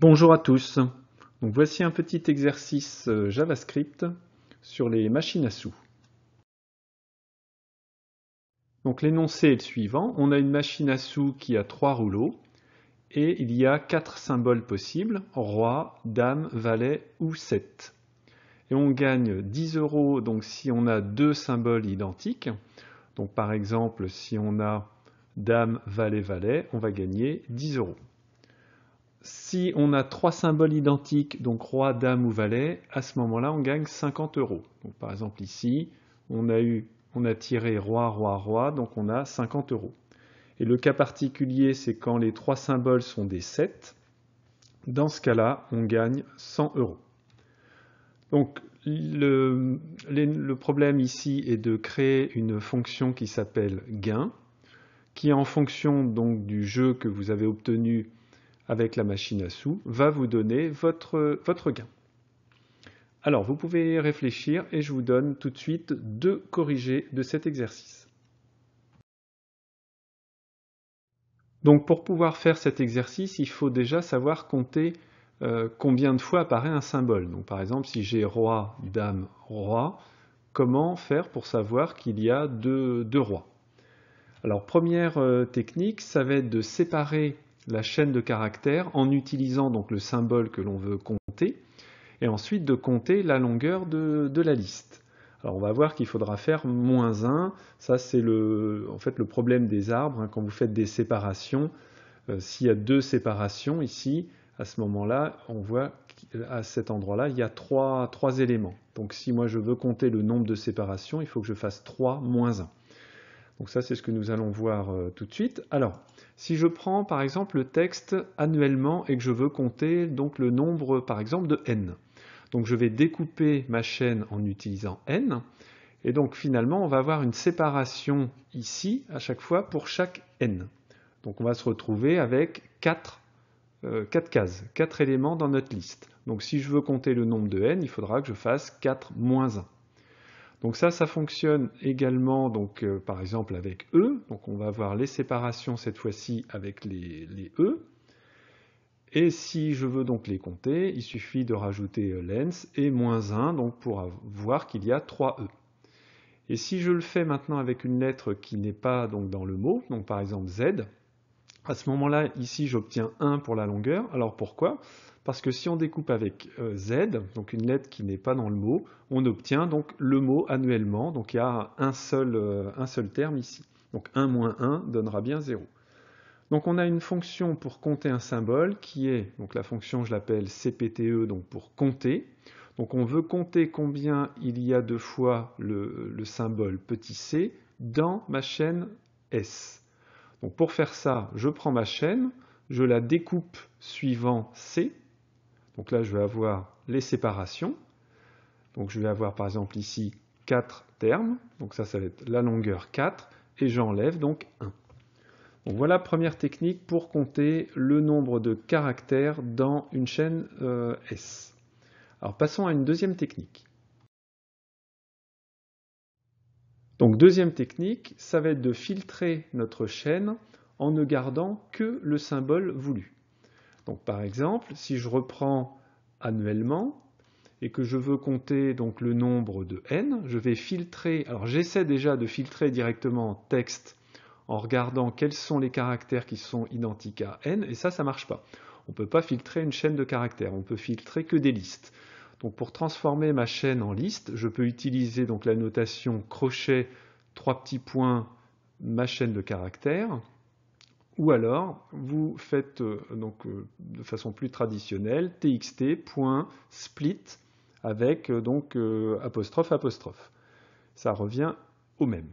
Bonjour à tous. voici un petit exercice euh, JavaScript sur les machines à sous. Donc l'énoncé est le suivant. On a une machine à sous qui a trois rouleaux et il y a quatre symboles possibles, roi, dame, valet ou sept. Et on gagne 10 euros donc si on a deux symboles identiques. Donc par exemple, si on a dame, valet, valet, on va gagner 10 euros si on a trois symboles identiques, donc roi, dame ou valet, à ce moment-là, on gagne 50 euros. par exemple, ici, on a, tiré roi, roi, roi, donc on a 50 euros. Et le cas particulier, c'est quand les trois symboles sont des 7. Dans ce cas-là, on gagne 100 euros. Donc, le, le, problème ici est de créer une fonction qui s'appelle gain, qui en fonction donc du jeu que vous avez obtenu avec la machine à sous va vous donner votre, gain. Alors, vous pouvez réfléchir et je vous donne tout de suite deux corrigés de cet exercice. Donc, pour pouvoir faire cet exercice, il faut déjà savoir compter euh, combien de fois apparaît un symbole. Donc, par exemple, si j'ai roi, dame, roi, comment faire pour savoir qu'il y a deux, deux rois Alors, première euh, technique, ça va être de séparer la chaîne de caractères en utilisant donc le symbole que l'on veut compter et ensuite de compter la longueur de, la liste. Alors on va voir qu'il faudra faire moins 1, ça c'est le, en fait le problème des arbres, hein. quand vous faites des séparations, euh, s'il y a deux séparations ici, à ce moment-là, on voit à cet endroit-là, il y a trois, éléments. Donc si moi je veux compter le nombre de séparations, il faut que je fasse 3 moins 1. Donc ça c'est ce que nous allons voir euh, tout de suite. Alors, si je prends par exemple le texte annuellement et que je veux compter donc le nombre par exemple de n, donc je vais découper ma chaîne en utilisant n, et donc finalement on va avoir une séparation ici à chaque fois pour chaque n. Donc on va se retrouver avec quatre 4 euh, cases, 4 éléments dans notre liste. Donc si je veux compter le nombre de n, il faudra que je fasse 4 moins 1. Donc ça, ça fonctionne également donc, euh, par exemple avec E. Donc on va avoir les séparations cette fois-ci avec les, E. Et si je veux donc les compter, il suffit de rajouter euh, lens et moins 1 donc pour voir qu'il y a 3 E. Et si je le fais maintenant avec une lettre qui n'est pas donc dans le mot, donc par exemple Z, à ce moment-là, ici, j'obtiens 1 pour la longueur. Alors pourquoi parce que si on découpe avec euh, Z, donc une lettre qui n'est pas dans le mot, on obtient donc le mot annuellement, donc il y a un seul, euh, un seul terme ici. Donc 1 moins 1 donnera bien 0. Donc on a une fonction pour compter un symbole qui est, donc la fonction je l'appelle CPTE, donc pour compter. Donc on veut compter combien il y a de fois le symbole petit c dans ma chaîne S. Donc pour faire ça, je prends ma chaîne, je la découpe suivant C, donc là, je vais avoir les séparations. Donc je vais avoir par exemple ici 4 termes. Donc ça, ça va être la longueur 4. Et j'enlève donc 1. Donc voilà première technique pour compter le nombre de caractères dans une chaîne euh, S. Alors passons à une deuxième technique. Donc deuxième technique, ça va être de filtrer notre chaîne en ne gardant que le symbole voulu. Donc par exemple, si je reprends annuellement et que je veux compter donc le nombre de n, je vais filtrer. Alors j'essaie déjà de filtrer directement texte en regardant quels sont les caractères qui sont identiques à n et ça ça ne marche pas. On ne peut pas filtrer une chaîne de caractères, on peut filtrer que des listes. Donc pour transformer ma chaîne en liste, je peux utiliser donc la notation crochet trois petits points ma chaîne de caractères ou alors, vous faites euh, euh, de façon plus traditionnelle txt.split avec euh, donc apostrophe apostrophe. Ça revient au même.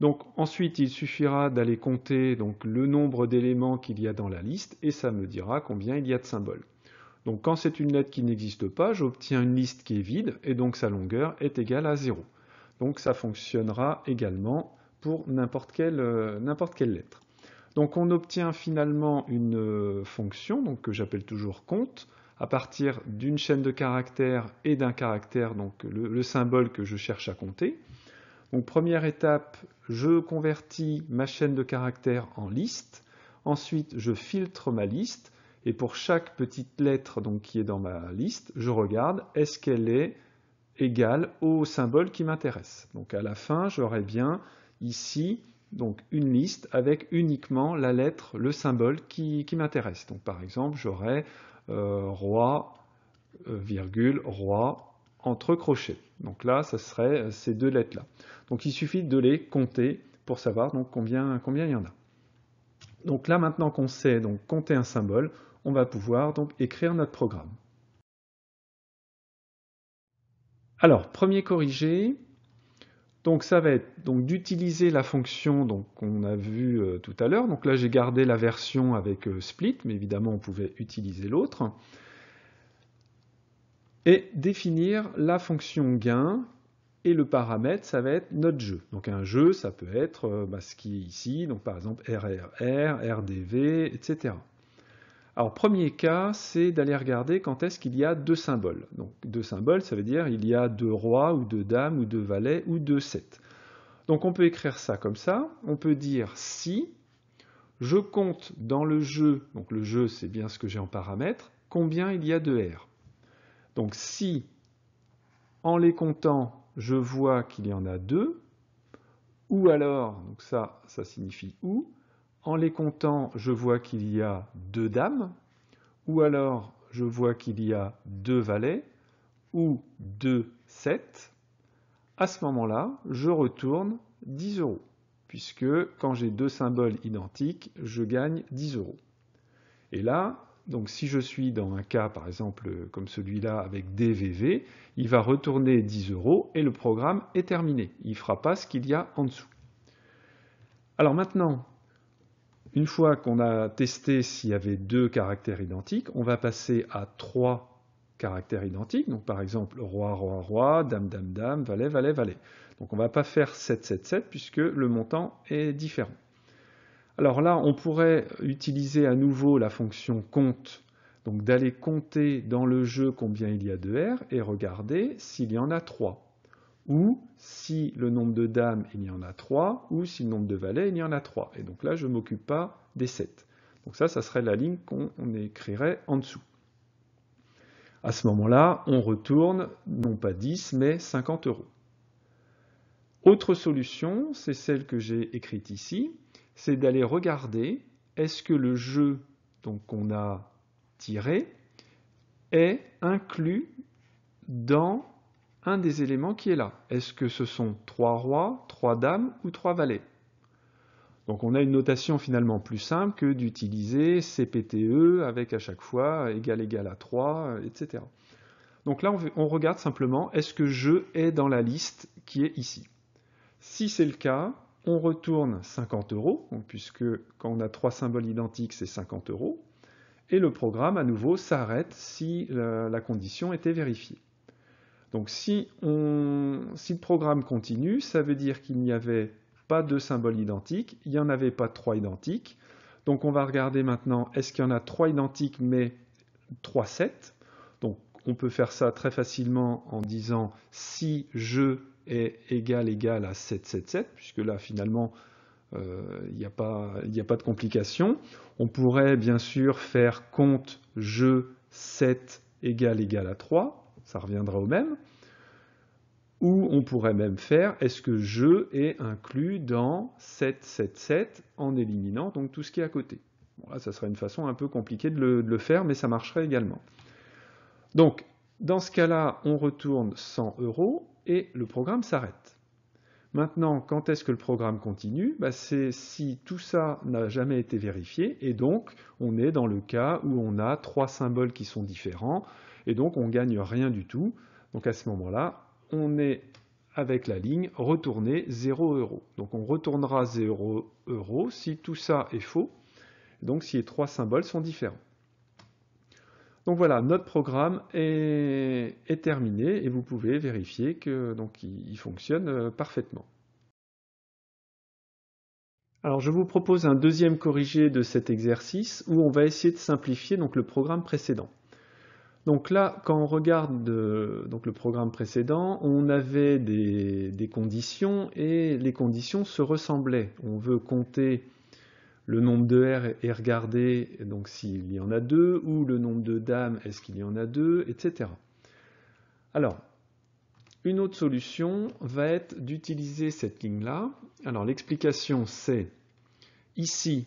Donc ensuite, il suffira d'aller compter donc, le nombre d'éléments qu'il y a dans la liste et ça me dira combien il y a de symboles. Donc quand c'est une lettre qui n'existe pas, j'obtiens une liste qui est vide et donc sa longueur est égale à 0. Donc ça fonctionnera également pour n'importe quelle lettre. Donc on obtient finalement une euh, fonction donc, que j'appelle toujours compte à partir d'une chaîne de caractères et d'un caractère, donc le, symbole que je cherche à compter. Donc première étape, je convertis ma chaîne de caractères en liste. Ensuite, je filtre ma liste et pour chaque petite lettre donc, qui est dans ma liste, je regarde est-ce qu'elle est égale au symbole qui m'intéresse. Donc à la fin, j'aurai bien ici donc une liste avec uniquement la lettre, le symbole qui, m'intéresse. Donc par exemple, j'aurais euh, roi, euh, virgule, roi, entre crochets. Donc là, ce serait euh, ces deux lettres-là. Donc il suffit de les compter pour savoir combien, il y en a. Donc là, maintenant qu'on sait compter un symbole, on va pouvoir donc écrire notre programme. Alors, premier corrigé, donc ça va être donc d'utiliser la fonction qu'on a vue euh, tout à l'heure. Donc là j'ai gardé la version avec euh, split, mais évidemment on pouvait utiliser l'autre. Et définir la fonction gain et le paramètre, ça va être notre jeu. Donc un jeu, ça peut être euh, bah, ce qui est ici, donc par exemple RRR, RDV, etc. Alors, premier cas, c'est d'aller regarder quand est-ce qu'il y a deux symboles. Donc, deux symboles, ça veut dire il y a deux rois ou deux dames ou deux valets ou deux sept. Donc, on peut écrire ça comme ça. On peut dire si je compte dans le jeu, donc le jeu, c'est bien ce que j'ai en paramètre, combien il y a de R. Donc, si en les comptant, je vois qu'il y en a deux, ou alors, donc ça, ça signifie ou, en les comptant, je vois qu'il y a deux dames, ou alors je vois qu'il y a deux valets, ou deux sept, À ce moment-là, je retourne 10 euros, puisque quand j'ai deux symboles identiques, je gagne 10 euros. Et là, donc si je suis dans un cas, par exemple, comme celui-là avec DVV, il va retourner 10 euros et le programme est terminé. Il ne fera pas ce qu'il y a en dessous. Alors maintenant, une fois qu'on a testé s'il y avait deux caractères identiques, on va passer à trois caractères identiques. Donc par exemple, roi, roi, roi, dame, dame, dame, valet, valet, valet. Donc on ne va pas faire 7, 7, 7 puisque le montant est différent. Alors là, on pourrait utiliser à nouveau la fonction compte, donc d'aller compter dans le jeu combien il y a de R et regarder s'il y en a trois ou si le nombre de dames, il y en a 3, ou si le nombre de valets, il y en a 3. Et donc là, je ne m'occupe pas des 7. Donc ça, ça serait la ligne qu'on écrirait en dessous. À ce moment-là, on retourne non pas 10, mais 50 euros. Autre solution, c'est celle que j'ai écrite ici, c'est d'aller regarder est-ce que le jeu qu'on a tiré est inclus dans un des éléments qui est là. Est-ce que ce sont trois rois, trois dames ou trois valets Donc on a une notation finalement plus simple que d'utiliser CPTE avec à chaque fois égal égal à 3, euh, etc. Donc là, on regarde simplement est-ce que je est dans la liste qui est ici. Si c'est le cas, on retourne 50 euros, puisque quand on a trois symboles identiques, c'est 50 euros. Et le programme, à nouveau, s'arrête si euh, la condition était vérifiée. Donc si, on, si le programme continue, ça veut dire qu'il n'y avait pas deux symboles identiques, il n'y en avait pas trois identiques. Donc on va regarder maintenant, est-ce qu'il y en a trois identiques mais trois 7 Donc on peut faire ça très facilement en disant si je est égal égal à 777, puisque là finalement euh, il n'y a, pas, de complication. On pourrait bien sûr faire compte je 7 égal égal à 3, ça reviendra au même. Ou on pourrait même faire est-ce que je est inclus dans 777 en éliminant donc tout ce qui est à côté. Bon, ça serait une façon un peu compliquée de le, faire, mais ça marcherait également. Donc, dans ce cas-là, on retourne 100 euros et le programme s'arrête. Maintenant, quand est-ce que le programme continue bah, C'est si tout ça n'a jamais été vérifié, et donc on est dans le cas où on a trois symboles qui sont différents, et donc on ne gagne rien du tout. Donc à ce moment-là, on est avec la ligne retourner 0 euros. Donc on retournera 0 euros si tout ça est faux, donc si les trois symboles sont différents. Donc voilà, notre programme est, terminé et vous pouvez vérifier qu'il fonctionne euh, parfaitement. Alors je vous propose un deuxième corrigé de cet exercice où on va essayer de simplifier le programme précédent. Donc là, quand on regarde le programme précédent, on avait des, des, conditions et les conditions se ressemblaient. On veut compter le nombre de R et regarder s'il y en a deux, ou le nombre de dames, est-ce qu'il y en a deux, etc. Alors, une autre solution va être d'utiliser cette ligne-là. Alors l'explication c'est, ici,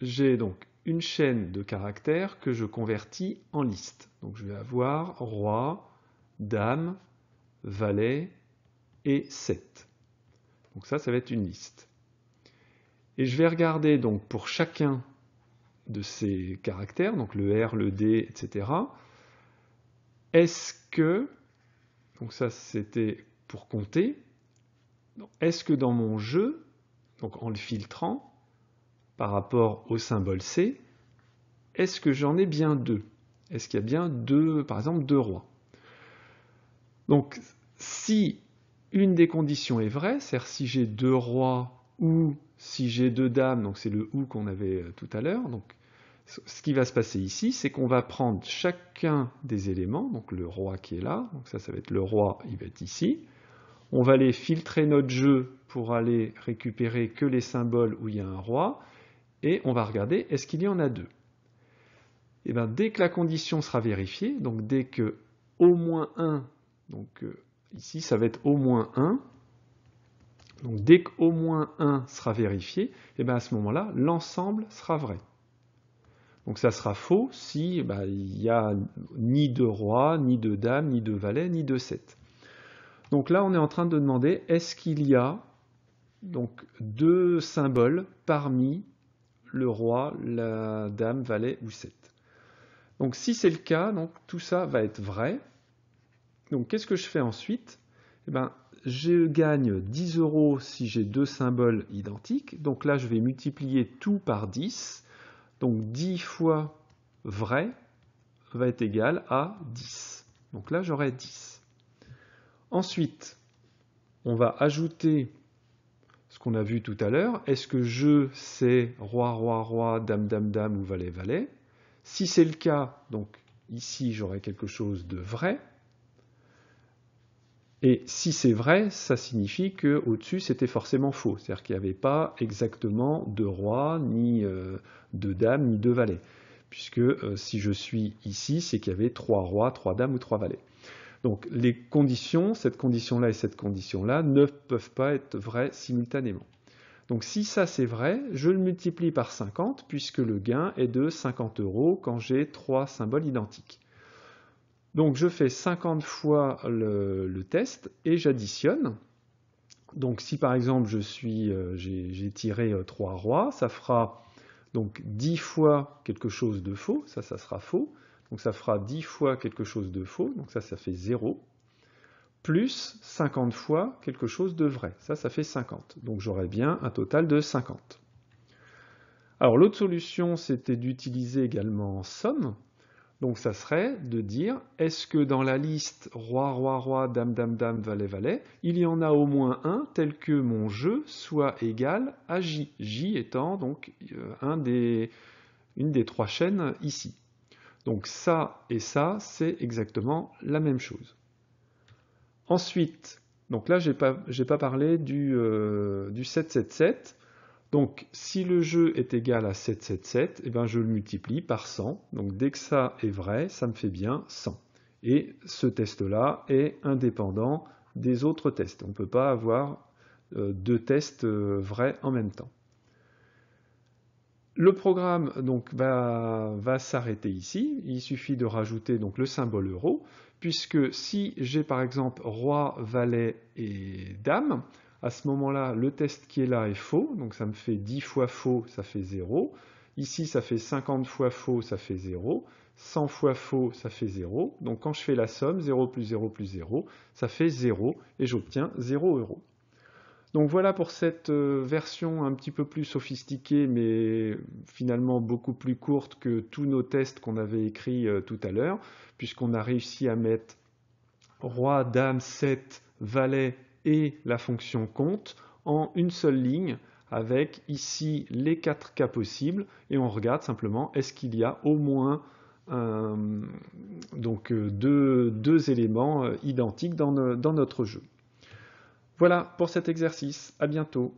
j'ai donc une chaîne de caractères que je convertis en liste. Donc je vais avoir roi, dame, valet et 7. Donc ça, ça va être une liste. Et je vais regarder donc pour chacun de ces caractères, donc le R, le D, etc. Est-ce que, donc ça c'était pour compter, est-ce que dans mon jeu, donc en le filtrant, par rapport au symbole C, est-ce que j'en ai bien deux Est-ce qu'il y a bien deux, par exemple, deux rois Donc, si une des conditions est vraie, c'est-à-dire si j'ai deux rois ou si j'ai deux dames, donc c'est le ou qu'on avait euh, tout à l'heure, donc ce qui va se passer ici, c'est qu'on va prendre chacun des éléments, donc le roi qui est là, donc ça, ça va être le roi, il va être ici. On va aller filtrer notre jeu pour aller récupérer que les symboles où il y a un roi, et on va regarder est-ce qu'il y en a deux. Et eh bien, dès que la condition sera vérifiée, donc dès que au moins 1, donc euh, ici ça va être au moins 1, donc dès qu'au moins 1 sera vérifié, et eh bien à ce moment-là, l'ensemble sera vrai. Donc ça sera faux si eh ben, il n'y a ni de roi, ni de dame, ni de valet, ni de 7. Donc là, on est en train de demander est-ce qu'il y a donc deux symboles parmi le roi, la dame, valet ou 7. Donc si c'est le cas, donc, tout ça va être vrai. Donc qu'est-ce que je fais ensuite eh ben, Je gagne 10 euros si j'ai deux symboles identiques. Donc là, je vais multiplier tout par 10. Donc 10 fois vrai va être égal à 10. Donc là, j'aurai 10. Ensuite, on va ajouter qu'on a vu tout à l'heure. Est-ce que je sais roi, roi, roi, dame, dame, dame ou valet, valet Si c'est le cas, donc ici j'aurais quelque chose de vrai. Et si c'est vrai, ça signifie que au-dessus c'était forcément faux, c'est-à-dire qu'il n'y avait pas exactement de roi, ni euh, de dame, ni de valet, puisque euh, si je suis ici, c'est qu'il y avait trois rois, trois dames ou trois valets. Donc les conditions, cette condition-là et cette condition-là, ne peuvent pas être vraies simultanément. Donc si ça c'est vrai, je le multiplie par 50 puisque le gain est de 50 euros quand j'ai trois symboles identiques. Donc je fais 50 fois le, test et j'additionne. Donc si par exemple je suis, euh, j'ai tiré euh, trois rois, ça fera donc 10 fois quelque chose de faux, ça ça sera faux. Donc ça fera 10 fois quelque chose de faux, donc ça, ça fait 0, plus 50 fois quelque chose de vrai. Ça, ça fait 50. Donc j'aurai bien un total de 50. Alors l'autre solution, c'était d'utiliser également somme. Donc ça serait de dire, est-ce que dans la liste roi, roi, roi, dame, dame, dame, valet, valet, il y en a au moins un tel que mon jeu soit égal à J. J étant donc euh, une des trois chaînes ici. Donc ça et ça, c'est exactement la même chose. Ensuite, donc là, je n'ai pas, parlé du, 777. Euh, donc si le jeu est égal à 777, eh ben, je le multiplie par 100. Donc dès que ça est vrai, ça me fait bien 100. Et ce test-là est indépendant des autres tests. On ne peut pas avoir euh, deux tests euh, vrais en même temps. Le programme va, s'arrêter ici. Il suffit de rajouter donc, le symbole euro, puisque si j'ai par exemple roi, valet et dame, à ce moment-là, le test qui est là est faux, donc ça me fait 10 fois faux, ça fait 0. Ici, ça fait 50 fois faux, ça fait 0. 100 fois faux, ça fait 0. Donc quand je fais la somme, 0 plus 0 plus 0, ça fait 0, et j'obtiens 0 euros. Donc voilà pour cette euh, version un petit peu plus sophistiquée, mais finalement beaucoup plus courte que tous nos tests qu'on avait écrits euh, tout à l'heure, puisqu'on a réussi à mettre roi, dame, 7, valet et la fonction compte en une seule ligne avec ici les quatre cas possibles et on regarde simplement est-ce qu'il y a au moins donc euh, deux, éléments identiques dans notre jeu. Voilà pour cet exercice, à bientôt